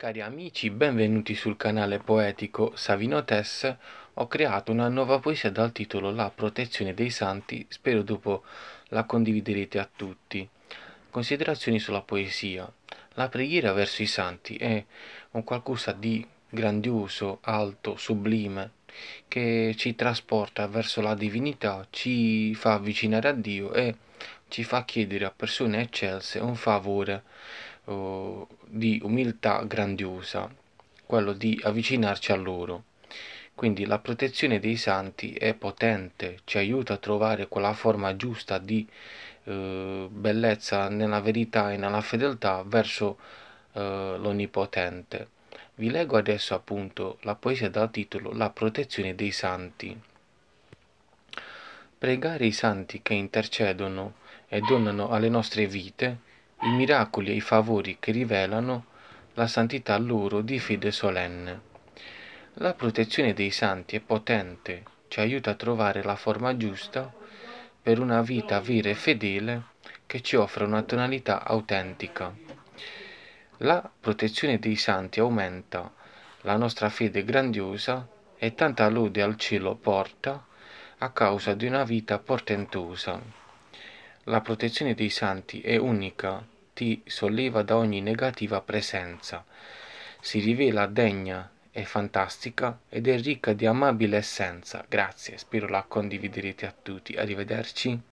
Cari amici, benvenuti sul canale poetico Savino Tess. Ho creato una nuova poesia dal titolo La protezione dei santi, spero dopo la condividerete a tutti. Considerazioni sulla poesia. La preghiera verso i santi è un qualcosa di grandioso, alto, sublime, che ci trasporta verso la divinità, ci fa avvicinare a Dio e ci fa chiedere a persone eccelse un favore di umiltà grandiosa, quello di avvicinarci a loro. Quindi la protezione dei santi è potente, ci aiuta a trovare quella forma giusta di eh, bellezza nella verità e nella fedeltà verso eh, l'Onnipotente. Vi leggo adesso appunto la poesia dal titolo La protezione dei santi. Pregare i santi che intercedono e donano alle nostre vite i miracoli e i favori che rivelano la santità loro di fede solenne. La protezione dei santi è potente, ci aiuta a trovare la forma giusta per una vita vera e fedele che ci offre una tonalità autentica. La protezione dei santi aumenta la nostra fede grandiosa e tanta lode al cielo porta a causa di una vita portentosa. La protezione dei santi è unica, ti solleva da ogni negativa presenza, si rivela degna e fantastica ed è ricca di amabile essenza. Grazie, spero la condividerete a tutti. Arrivederci.